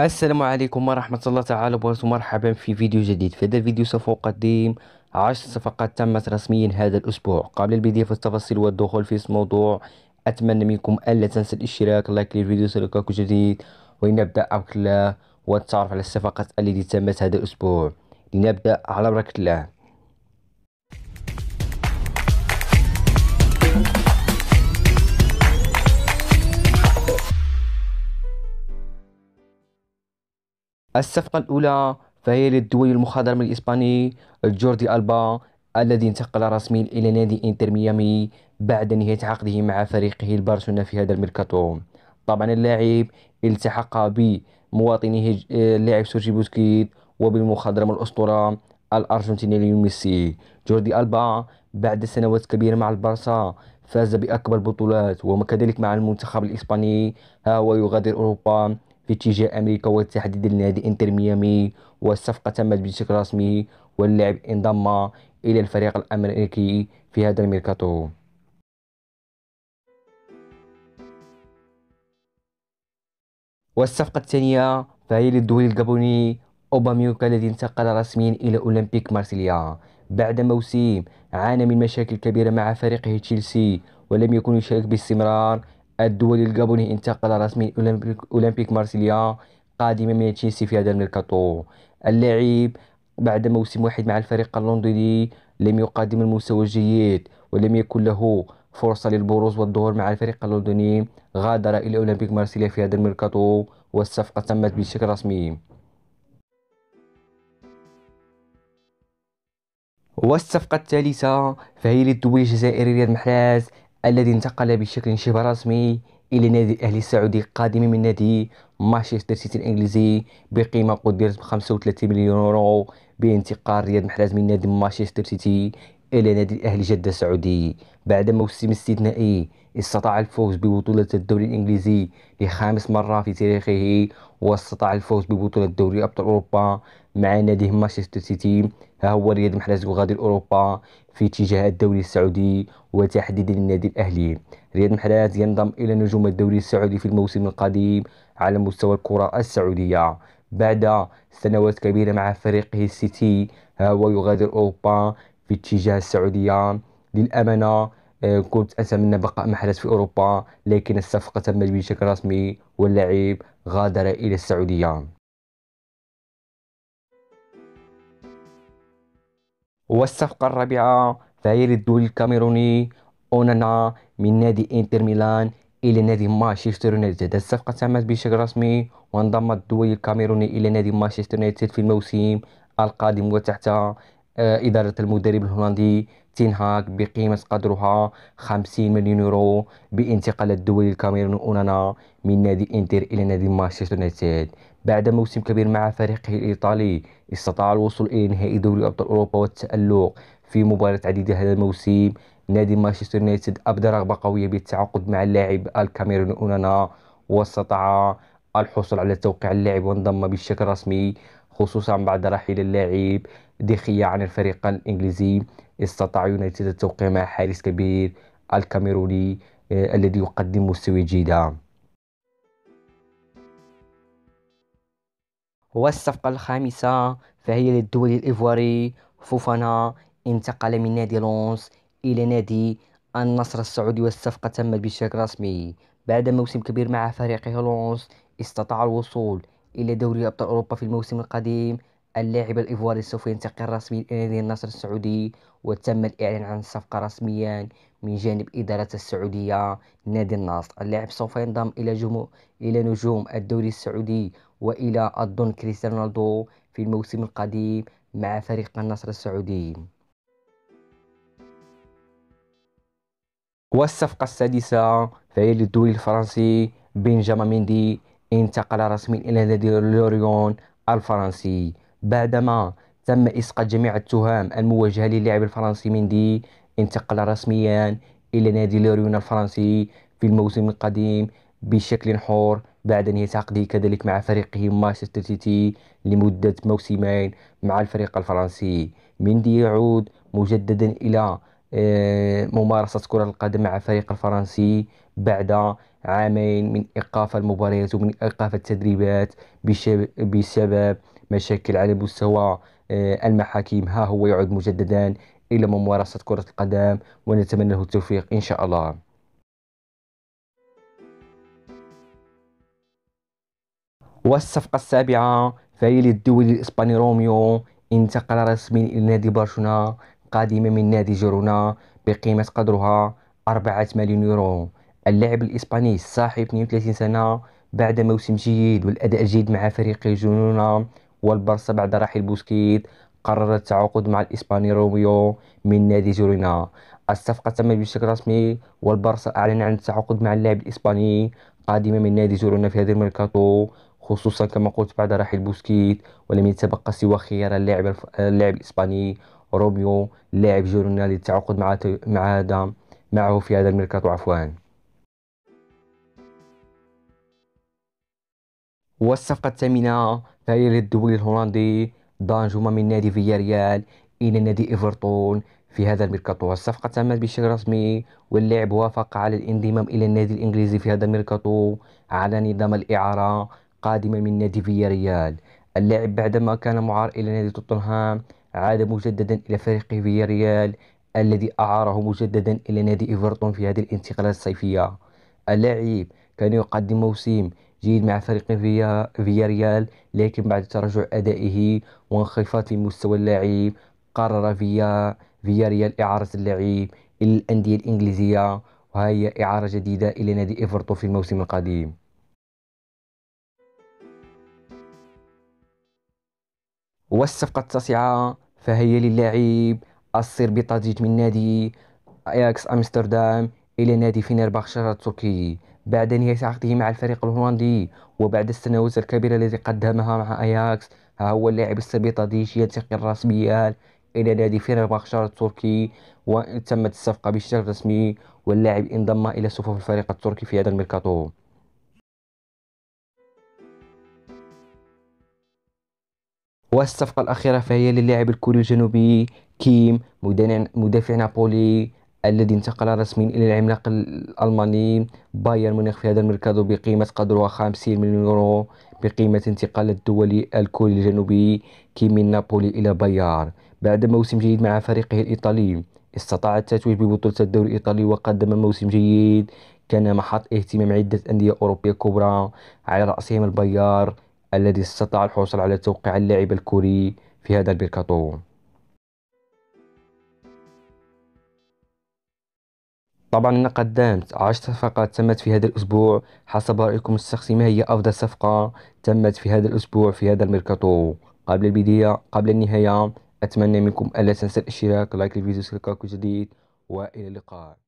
السلام عليكم ورحمة الله تعالى وبركاته مرحبا في فيديو جديد في هذا الفيديو سوف أقدم عشر صفقات تمت رسميا هذا الأسبوع قبل البداية في التفاصيل والدخول في الموضوع أتمنى منكم ألا تنسى الاشتراك لايك للفيديو سلوكك جديد ولنبدأ بركة الله والتعرف على الصفقات التي تمت هذا الأسبوع لنبدأ على بركة الله الصفقة الأولى فهي للدولي المخضرم الإسباني جوردي ألبا الذي انتقل رسميا إلى نادي إنتر ميامي بعد نهاية عقده مع فريقه البرشلونة في هذا الميركاتو طبعا اللاعب التحق بمواطنه آه، اللاعب سورجي بوسكيت وبالمخضرم الأسطورة الأرجنتيني ليون ميسي جوردي ألبا بعد سنوات كبيرة مع البارسا فاز بأكبر البطولات وكذلك مع المنتخب الإسباني ها هو يغادر أوروبا في اتجاه أمريكا والتحديد لنادي إنتر ميامي والصفقة تمت بشكل رسمي واللاعب انضم إلى الفريق الأمريكي في هذا الميركاتو والصفقة الثانية فهي للدولي الجابوني أوباميوكا الذي انتقل رسميا إلى أولمبيك مارسيليا بعد موسم عانى من مشاكل كبيرة مع فريقه تشيلسي ولم يكن يشارك باستمرار الدولي الجابوني انتقل رسمي أولمبيك مارسيليا قادما من تشيلسي في هذا الميركاتو اللاعب بعد موسم واحد مع الفريق اللندني لم يقدم المستوى الجيد ولم يكن له فرصة للبروز والظهور مع الفريق اللندني غادر إلى أولمبيك مارسيليا في هذا الميركاتو والصفقة تمت بشكل رسمي والصفقة الثالثة فهي للدولي الجزائري رياض محراز الذي انتقل بشكل شبه رسمي إلى نادي الأهلي السعودي قادما من نادي مانشستر سيتي الإنجليزي بقيمة قدرت ب 35 مليون يورو بانتقال رياض محرز من نادي مانشستر سيتي إلى نادي الأهلي جدة السعودي بعد موسم استثنائي استطاع الفوز ببطولة الدوري الإنجليزي لخامس مرة في تاريخه واستطاع الفوز ببطولة دوري أبطال أوروبا مع نادي مانشستر سيتي ها هو رياض محرز وغادي لاوروبا في اتجاه الدوري السعودي وتحديدا النادي الاهلي رياض محرز ينضم الى نجوم الدوري السعودي في الموسم القادم على مستوى الكره السعوديه بعد سنوات كبيره مع فريقه السيتي ها هو يغادر اوروبا في اتجاه السعوديه للامانه آه، كنت اتمنى بقاء محرز في اوروبا لكن الصفقه تمت بشكل رسمي واللاعب غادر الى السعوديه والصفقة الرابعة فهي الدول الكاميروني أونانا من نادي إنتر ميلان إلى نادي مانشستر يونايتد الصفقة تمت بشكل رسمي وانضم الدول الكاميروني إلى نادي مانشستر يونايتد في الموسم القادم وتحت آه، إدارة المدرب الهولندي تينهاك بقيمة قدرها 50 مليون يورو بانتقال الدول الكاميروني أونانا من نادي إنتر إلى نادي مانشستر يونايتد بعد موسم كبير مع فريقه الإيطالي استطاع الوصول إلى نهائي دوري أبطال أوروبا والتألق في مباراة عديدة هذا الموسم نادي مانشستر يونايتد أبدى رغبة قوية بالتعاقد مع اللاعب الكاميروني أونانا واستطاع الحصول على توقيع اللاعب وانضم بشكل رسمي خصوصا بعد رحيل اللاعب دخية عن الفريق الإنجليزي استطاع يونايتد التوقيع مع حارس كبير الكاميروني آه، الذي يقدم مستوى جيدا والصفقة الخامسة فهي للدولي الإيفواري فوفانا انتقل من نادي لونس إلى نادي النصر السعودي والصفقة تمت بشكل رسمي بعد موسم كبير مع فريقه لونس استطاع الوصول إلى دوري أبطال أوروبا في الموسم القديم اللاعب الإيفواري سوف ينتقل رسميا إلى نادي النصر السعودي وتم الإعلان عن الصفقة رسميا من جانب إدارة السعودية نادي النصر اللاعب سوف ينضم إلى جمو... إلى نجوم الدوري السعودي وإلى الدون كريستيانو رونالدو في الموسم القادم مع فريق النصر السعودي والصفقة السادسة فهي للدوري الفرنسي بنجاما ميندي انتقل رسميا إلى نادي لوريون الفرنسي بعدما تم إسقاط جميع التهم الموجهة للاعب الفرنسي مندي انتقل رسميا إلى نادي لوريون الفرنسي في الموسم القديم بشكل حر بعد ان يتعقد كذلك مع فريقه مانشستر سيتي لمدة موسمين مع الفريق الفرنسي مندي يعود مجددا إلى آه، ممارسة كرة القدم مع الفريق الفرنسي بعد عامين من إيقاف المباريات ومن إيقاف التدريبات بسبب مشاكل على مستوى آه، المحاكم ها هو يعود مجددا إلى ممارسة كرة القدم ونتمنى له التوفيق إن شاء الله والصفقة السابعة فهي للدولي الإسباني روميو انتقل رسميا إلى نادي برشلونة قادما من نادي جيرونا بقيمة قدرها 4 مليون يورو اللاعب الإسباني صاحب 32 سنة بعد موسم جيد والأداء الجيد مع فريق جيرونا والبرسا بعد رحيل بوسكيت قرر التعاقد مع الإسباني روميو من نادي جورينا الصفقة تمت بشكل رسمي والبرسا أعلن عن التعاقد مع اللاعب الإسباني قادما من نادي جورينا في هذا الميركاتو خصوصا كما قلت بعد رحيل بوسكيت ولم يتبقى سوى خيار اللاعب اللاعب الإسباني روميو لاعب جورينا للتعاقد مع مع هذا معه في هذا الميركاتو عفوا والصفقة الثامنة فهي للدوري الهولندي دانجوما من نادي فياريال إلى نادي إيفرتون في هذا الميركاتو الصفقة تمت بشكل رسمي واللاعب وافق على الانضمام إلى النادي الإنجليزي في هذا الميركاتو على نظام الإعارة قادما من نادي فياريال اللاعب بعدما كان معار إلى نادي توتنهام عاد مجددا إلى فريق فياريال الذي أعاره مجددا إلى نادي إيفرتون في هذه الانتقالات الصيفية اللاعب كان يقدم موسم جيد مع فريق فيا ريال لكن بعد تراجع أدائه وانخفاض في مستوى اللاعب قرر فيا ريال إعارة اللاعب إلى الأندية الإنجليزية وهي إعارة جديدة إلى نادي إيفرتون في الموسم القادم والصفقة التاسعة فهي للاعب السير طاديج من نادي أياكس أمستردام إلى نادي فينرباخشة التركي بعد نهاية عقده مع الفريق الهولندي وبعد السنوات الكبيرة التي قدمها مع أياكس ها هو اللاعب السبيط ديش ينتقل رسميا إلى نادي باخشار التركي وتمت الصفقة بشكل رسمي واللاعب انضم إلى صفوف الفريق التركي في هذا الميركاتو والصفقة الأخيرة فهي للاعب الكوري الجنوبي كيم مدافع نابولي الذي انتقل رسميا إلى العملاق الألماني بايرن ميونخ في هذا الميركادو بقيمة قدرها 50 مليون يورو بقيمة انتقال الدولي الكوري الجنوبي كي من نابولي إلى بايرن بعد موسم جيد مع فريقه الإيطالي استطاع التتويج ببطولة الدوري الإيطالي وقدم موسم جيد كان محط اهتمام عدة أندية أوروبية كبرى على رأسهم البيار الذي استطاع الحصول على توقيع اللاعب الكوري في هذا الميركاتو طبعا قدمت عشر صفقات تمت في هذا الأسبوع حسب رأيكم الشخصي ما هي أفضل صفقة تمت في هذا الأسبوع في هذا الميركاتو قبل البداية قبل النهاية أتمنى منكم ألا تنسى الاشتراك لايك الفيديو سلكاكو جديد وإلى اللقاء